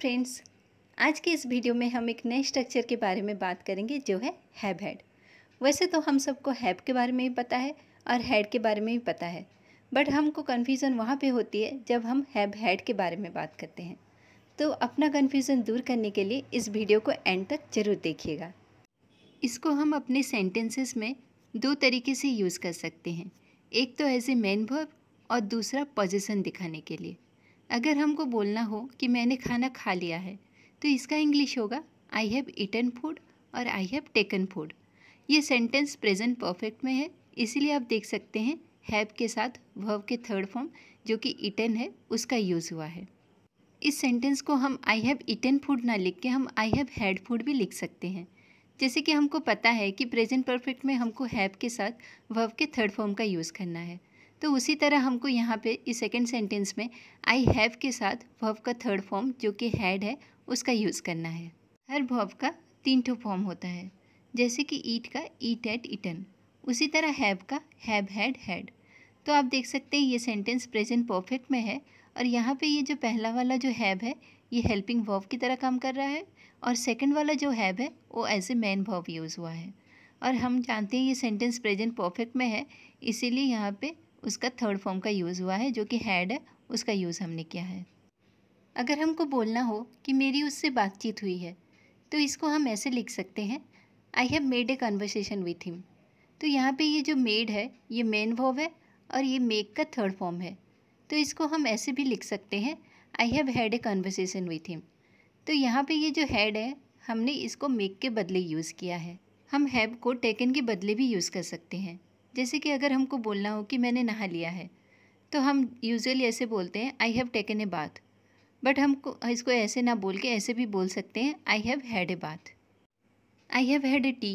friends आज के इस वीडियो में हम एक नए स्ट्रक्चर के बारे में बात करेंगे जो है हैब हेड वैसे तो हम सबको हैब के बारे में ही पता है और हेड के बारे में भी पता है बट हमको कन्फ्यूज़न वहाँ पे होती है जब हम हैब हेड के बारे में बात करते हैं तो अपना कन्फ्यूज़न दूर करने के लिए इस वीडियो को एंड तक जरूर देखिएगा इसको हम अपने सेंटेंसेस में दो तरीके से यूज़ कर सकते हैं एक तो एज ए मैन वर्ब और दूसरा पोजिशन दिखाने के लिए अगर हमको बोलना हो कि मैंने खाना खा लिया है तो इसका इंग्लिश होगा आई हैव इटन फूड और आई हैव टेकन फूड ये सेंटेंस प्रेजेंट परफेक्ट में है इसीलिए आप देख सकते हैं हैव के साथ भव के थर्ड फॉर्म जो कि इटन है उसका यूज़ हुआ है इस सेंटेंस को हम आई हैव इटन फूड ना लिख के हम आई हैव हैड फूड भी लिख सकते हैं जैसे कि हमको पता है कि प्रेजेंट परफेक्ट में हमको हैव के साथ वर्व के थर्ड फॉर्म का यूज़ करना है तो उसी तरह हमको यहाँ पे इस सेकेंड सेंटेंस में आई हैव के साथ भव का थर्ड फॉर्म जो कि हैड है उसका यूज़ करना है हर भव का तीन ठो फॉर्म होता है जैसे कि ईट का ईट एट ईटन उसी तरह हैव का हैव हैड हैड तो आप देख सकते हैं ये सेंटेंस प्रेजेंट परफेक्ट में है और यहाँ पे ये जो पहला वाला जो हैव है ये हेल्पिंग वर्व की तरह काम कर रहा है और सेकंड वाला जो हैव है वो as a main verb use हुआ है और हम जानते हैं ये सेंटेंस प्रेजेंट परफेक्ट में है इसीलिए यहाँ पे उसका थर्ड फॉर्म का यूज़ हुआ है जो कि हैड है उसका यूज़ हमने किया है अगर हमको बोलना हो कि मेरी उससे बातचीत हुई है तो इसको हम ऐसे लिख सकते हैं I have made a conversation with him तो यहाँ पे ये जो मेड है ये मेन वॉव है और ये मेक का थर्ड फॉर्म है तो इसको हम ऐसे भी लिख सकते हैं I have had a conversation with him तो यहाँ पे ये जो हैड है हमने इसको मेक के बदले यूज़ किया है हम हैव को टेकन के बदले भी यूज़ कर सकते हैं जैसे कि अगर हमको बोलना हो कि मैंने नहा लिया है तो हम यूजुअली ऐसे बोलते हैं I have taken a bath but हम इसको ऐसे ना बोल के ऐसे भी बोल सकते हैं I have had a bath I have had a tea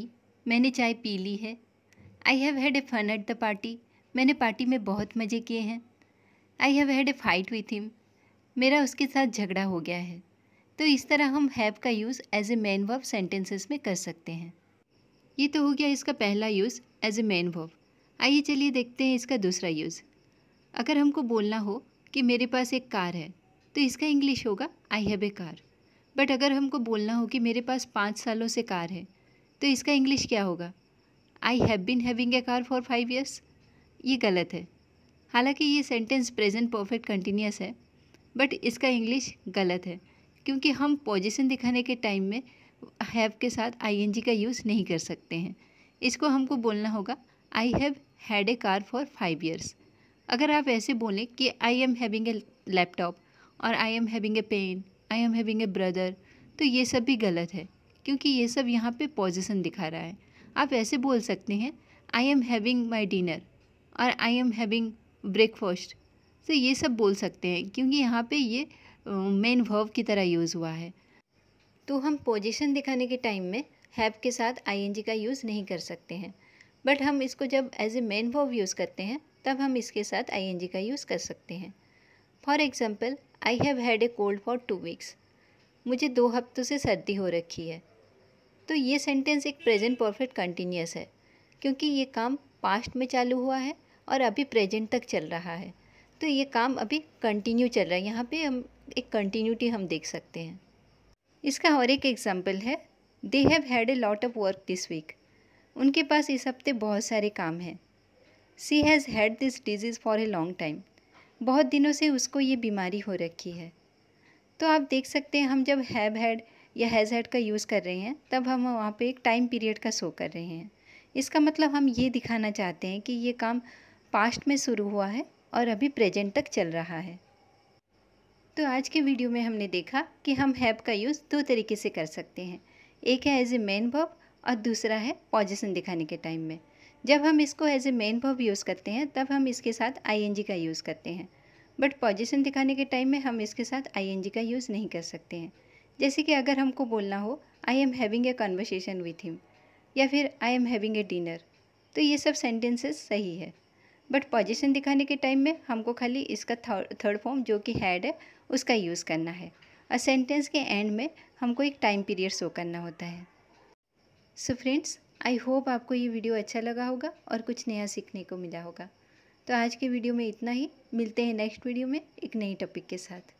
मैंने चाय पी ली है I have had a fun at the party मैंने पार्टी में बहुत मज़े किए हैं I have had a fight with him मेरा उसके साथ झगड़ा हो गया है तो इस तरह हम हैव का use as a main verb sentences में कर सकते हैं ये तो हो गया इसका पहला use as a main verb आइए चलिए देखते हैं इसका दूसरा यूज़ अगर हमको बोलना हो कि मेरे पास एक कार है तो इसका इंग्लिश होगा I have a car but अगर हमको बोलना हो कि मेरे पास पाँच सालों से कार है तो इसका इंग्लिश क्या होगा I have been having a car for five years ये गलत है हालांकि ये सेंटेंस प्रेजेंट परफेक्ट कंटिन्यूस है बट इसका इंग्लिश गलत है क्योंकि हम पोजिशन दिखाने के टाइम में हैव के साथ आई का यूज़ नहीं कर सकते हैं इसको हमको बोलना होगा I have had a car for five years अगर आप ऐसे बोलें कि I am having a laptop और I am having a pen I am having a brother तो ये सब भी गलत है क्योंकि ये सब यहाँ पे पोजिशन दिखा रहा है आप ऐसे बोल सकते हैं I am having my dinner और आई एम हैविंग ब्रेकफास्ट तो ये सब बोल सकते हैं क्योंकि यहाँ पे ये मेन वर्व की तरह यूज़ हुआ है तो हम पोजीशन दिखाने के टाइम में हैव के साथ आईएनजी का यूज़ नहीं कर सकते हैं बट हम इसको जब as a main verb use करते हैं तब हम इसके साथ आई का यूज़ कर सकते हैं for example I have had a cold for two weeks मुझे दो हफ्तों से सर्दी हो रखी है तो ये सेंटेंस एक प्रेजेंट परफेक्ट कंटिन्यूस है क्योंकि ये काम पास्ट में चालू हुआ है और अभी प्रेजेंट तक चल रहा है तो ये काम अभी कंटिन्यू चल रहा है यहाँ पे हम एक कंटिन्यूटी हम देख सकते हैं इसका और एक एग्जाम्पल है they have had a lot of work this week उनके पास इस हफ्ते बहुत सारे काम हैं she has had this disease for a long time बहुत दिनों से उसको ये बीमारी हो रखी है तो आप देख सकते हैं हम जब हैब हैड या हैज़ हैड का यूज़ कर रहे हैं तब हम वहाँ पे एक टाइम पीरियड का शो कर रहे हैं इसका मतलब हम ये दिखाना चाहते हैं कि ये काम पास्ट में शुरू हुआ है और अभी प्रेजेंट तक चल रहा है तो आज के वीडियो में हमने देखा कि हम हैब का यूज़ दो तरीके से कर सकते हैं एक है एज ए मैन वर्ब और दूसरा है पॉजिशन दिखाने के टाइम में जब हम इसको as a main verb use करते हैं तब हम इसके साथ आईएनजी का यूज़ करते हैं बट पॉजिशन दिखाने के टाइम में हम इसके साथ आईएनजी का यूज़ नहीं कर सकते हैं जैसे कि अगर हमको बोलना हो I am having a conversation with him या फिर I am having a dinner तो ये सब सेंटेंसेस सही है बट पॉजिशन दिखाने के टाइम में हमको खाली इसका थर्ड फॉर्म जो कि हैड है उसका यूज़ करना है और सेंटेंस के एंड में हमको एक टाइम पीरियड शो करना होता है सो फ्रेंड्स आई होप आपको ये वीडियो अच्छा लगा होगा और कुछ नया सीखने को मिला होगा तो आज के वीडियो में इतना ही मिलते हैं नेक्स्ट वीडियो में एक नई टॉपिक के साथ